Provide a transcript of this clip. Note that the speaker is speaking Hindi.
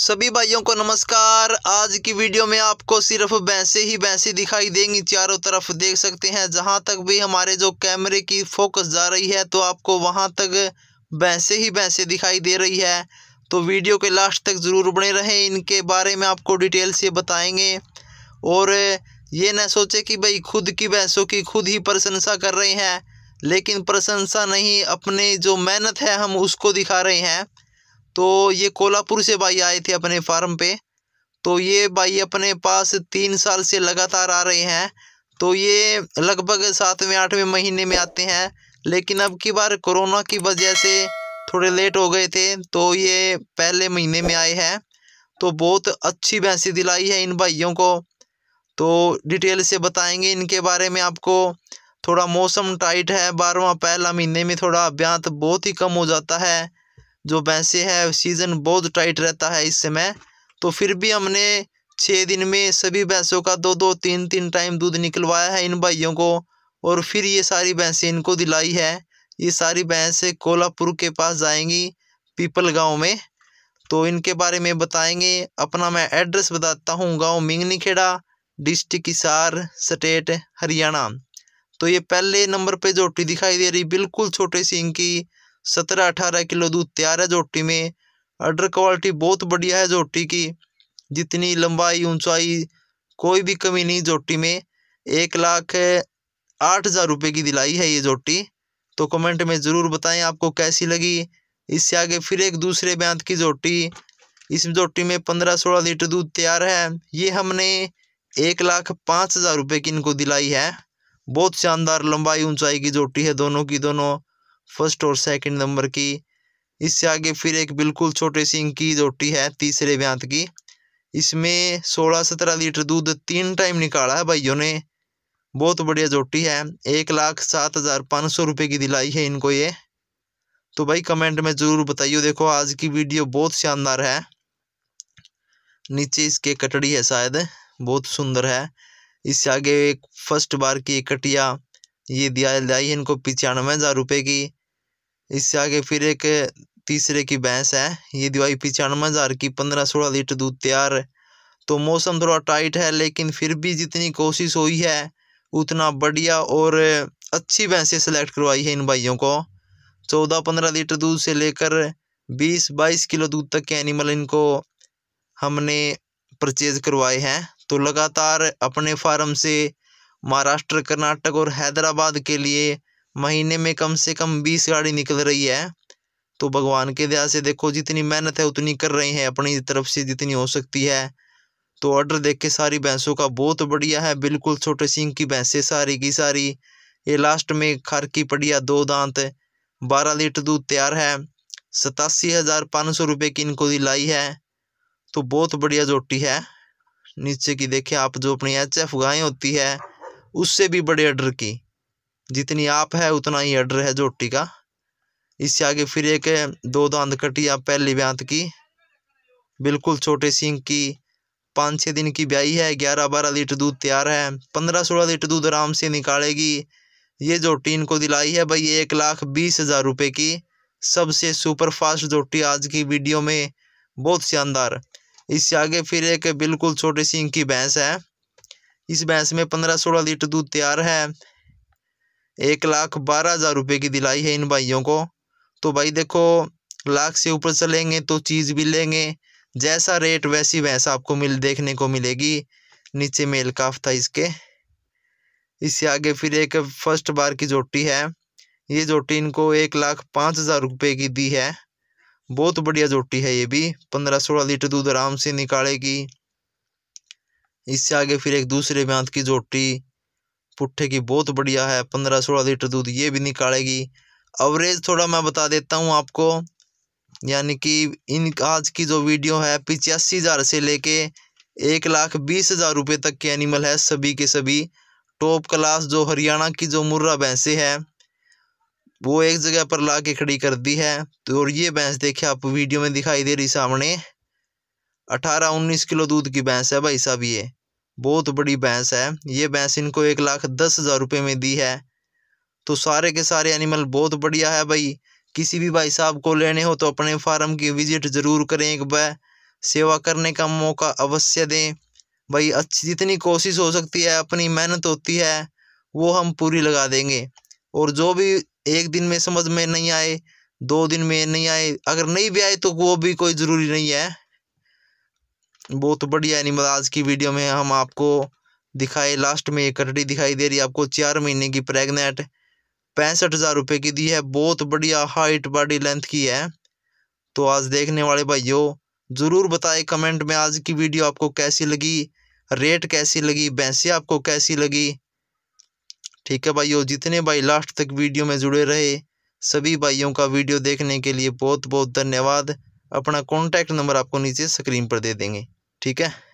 सभी भाइयों को नमस्कार आज की वीडियो में आपको सिर्फ भैंसे ही भैंसे दिखाई देंगी चारों तरफ देख सकते हैं जहां तक भी हमारे जो कैमरे की फोकस जा रही है तो आपको वहां तक भैंसे ही भैंसे दिखाई दे रही है तो वीडियो के लास्ट तक ज़रूर बने रहें इनके बारे में आपको डिटेल से बताएंगे और ये न सोचे कि भाई खुद की भैंसों की खुद ही प्रशंसा कर रहे हैं लेकिन प्रशंसा नहीं अपने जो मेहनत है हम उसको दिखा रहे हैं तो ये कोल्हापुर से भाई आए थे अपने फार्म पे तो ये भाई अपने पास तीन साल से लगातार आ रहे हैं तो ये लगभग सातवें आठवें महीने में आते हैं लेकिन अब की बार कोरोना की वजह से थोड़े लेट हो गए थे तो ये पहले महीने में आए हैं तो बहुत अच्छी भैंसी दिलाई है इन भाइयों को तो डिटेल से बताएंगे इनके बारे में आपको थोड़ा मौसम टाइट है बारहवा पहला महीने में थोड़ा अभ्यांत बहुत ही कम हो जाता है जो भैंसे है सीज़न बहुत टाइट रहता है इस समय तो फिर भी हमने छः दिन में सभी भैंसों का दो दो तीन तीन टाइम दूध निकलवाया है इन भाइयों को और फिर ये सारी भैंसें इनको दिलाई है ये सारी भैंसें कोल्हापुर के पास जाएंगी पीपल गांव में तो इनके बारे में बताएंगे अपना मैं एड्रेस बताता हूँ गांव खेड़ा डिस्ट्रिक्ट हिसार स्टेट हरियाणा तो ये पहले नंबर पर जोटी दिखाई दे रही बिल्कुल छोटे सी इनकी सत्रह अठारह किलो दूध तैयार है झोटी में अडर क्वालिटी बहुत बढ़िया है झोटी की जितनी लंबाई ऊंचाई कोई भी कमी नहीं झोटी में एक लाख आठ हज़ार रुपये की दिलाई है ये झोटी तो कमेंट में ज़रूर बताएं आपको कैसी लगी इससे आगे फिर एक दूसरे ब्यांत की झोटी इस झोटी में पंद्रह सोलह लीटर दूध तैयार है ये हमने एक लाख पाँच हज़ार रुपये की इनको दिलाई है बहुत शानदार लंबाई ऊंचाई की जोटी है दोनों की दोनों फर्स्ट और सेकंड नंबर की इससे आगे फिर एक बिल्कुल छोटे सी इंकी रोटी है तीसरे व्यांत की इसमें सोलह सत्रह लीटर दूध तीन टाइम निकाला है भाइयों ने बहुत बढ़िया जोटी है एक लाख सात हज़ार पाँच सौ रुपये की दिलाई है इनको ये तो भाई कमेंट में ज़रूर बताइए देखो आज की वीडियो बहुत शानदार है नीचे इसके कटड़ी है शायद बहुत सुंदर है इससे आगे एक फर्स्ट बार की कटिया ये दिया दिलाई है इनको पचानवे हज़ार रुपये की इससे आगे फिर एक तीसरे की भैंस है ये दवाई पचानवे हज़ार की पंद्रह सोलह लीटर दूध तैयार तो मौसम थोड़ा टाइट है लेकिन फिर भी जितनी कोशिश हुई है उतना बढ़िया और अच्छी भैंसे सेलेक्ट करवाई है इन भाइयों को चौदह पंद्रह लीटर दूध से लेकर बीस बाईस किलो दूध तक के एनिमल इनको हमने परचेज़ करवाए हैं तो लगातार अपने फार्म से महाराष्ट्र कर्नाटक और हैदराबाद के लिए महीने में कम से कम बीस गाड़ी निकल रही है तो भगवान के दया से देखो जितनी मेहनत है उतनी कर रहे हैं अपनी तरफ से जितनी हो सकती है तो ऑर्डर देख के सारी भैंसों का बहुत बढ़िया है बिल्कुल छोटे सिंह की भैंसें सारी की सारी ये लास्ट में खर की पड़िया दो दांत बारह लीटर दूध तैयार है सतासी हज़ार पाँच सौ रुपये की इनको दिलाई है तो बहुत बढ़िया जोटी है नीचे की देखे आप जो अपनी एच एफ गायें होती है उससे भी बड़े ऑर्डर की जितनी आप है उतना ही अडर है जोटी का इससे आगे फिर एक दो दांत कटी आप पहली ब्यांत की बिल्कुल छोटे सिंह की पाँच छः दिन की ब्याई है ग्यारह बारह लीटर दूध तैयार है पंद्रह सोलह लीटर दूध आराम से निकालेगी ये जोटी इनको दिलाई है भाई एक लाख बीस हज़ार रुपये की सबसे सुपर फास्ट जोटी आज की वीडियो में बहुत शानदार इससे आगे फिर एक बिल्कुल छोटे सिंह की भैंस है इस भैंस में पंद्रह सोलह लीटर दूध तैयार है एक लाख बारह हज़ार रुपये की दिलाई है इन भाइयों को तो भाई देखो लाख से ऊपर चलेंगे तो चीज़ भी लेंगे जैसा रेट वैसी वैसा आपको मिल देखने को मिलेगी नीचे मेल काफ था इसके इससे आगे फिर एक फर्स्ट बार की जोटी है ये जोटी इनको एक लाख पाँच हज़ार रुपये की दी है बहुत बढ़िया जोटी है ये भी पंद्रह सोलह लीटर दूध आराम से निकालेगी इससे आगे फिर एक दूसरे ब्यांत की जोटी पुट्ठे की बहुत बढ़िया है पंद्रह सोलह लीटर दूध ये भी निकालेगी अवरेज थोड़ा मैं बता देता हूँ आपको यानी कि इन आज की जो वीडियो है पिचासी हज़ार से लेके एक लाख बीस हज़ार रुपये तक के एनिमल है सभी के सभी टॉप क्लास जो हरियाणा की जो मुर्रा भैंसे हैं वो एक जगह पर ला के खड़ी कर दी है तो और ये भैंस देखिए आप वीडियो में दिखाई दे रही सामने अठारह उन्नीस किलो दूध की भैंस है भाई साहब ये बहुत बड़ी भैंस है ये भैंस इनको एक लाख दस हज़ार रुपये में दी है तो सारे के सारे एनिमल बहुत बढ़िया है भाई किसी भी भाई साहब को लेने हो तो अपने फार्म की विज़िट ज़रूर करें एक बार सेवा करने का मौका अवश्य दें भाई अच्छी जितनी कोशिश हो सकती है अपनी मेहनत होती है वो हम पूरी लगा देंगे और जो भी एक दिन में समझ में नहीं आए दो दिन में नहीं आए अगर नहीं भी आए तो वो भी कोई ज़रूरी नहीं है बहुत बढ़िया एनिमल आज की वीडियो में हम आपको दिखाए लास्ट में ये कटड़ी दिखाई दे रही है आपको चार महीने की प्रेग्नेंट पैंसठ हज़ार रुपये की दी है बहुत बढ़िया हाइट बॉडी लेंथ की है तो आज देखने वाले भाइयों ज़रूर बताए कमेंट में आज की वीडियो आपको कैसी लगी रेट कैसी लगी बैंसे आपको कैसी लगी ठीक है भाइयों जितने भाई लास्ट तक वीडियो में जुड़े रहे सभी भाइयों का वीडियो देखने के लिए बहुत बहुत धन्यवाद अपना कॉन्टैक्ट नंबर आपको नीचे स्क्रीन पर दे देंगे ठीक है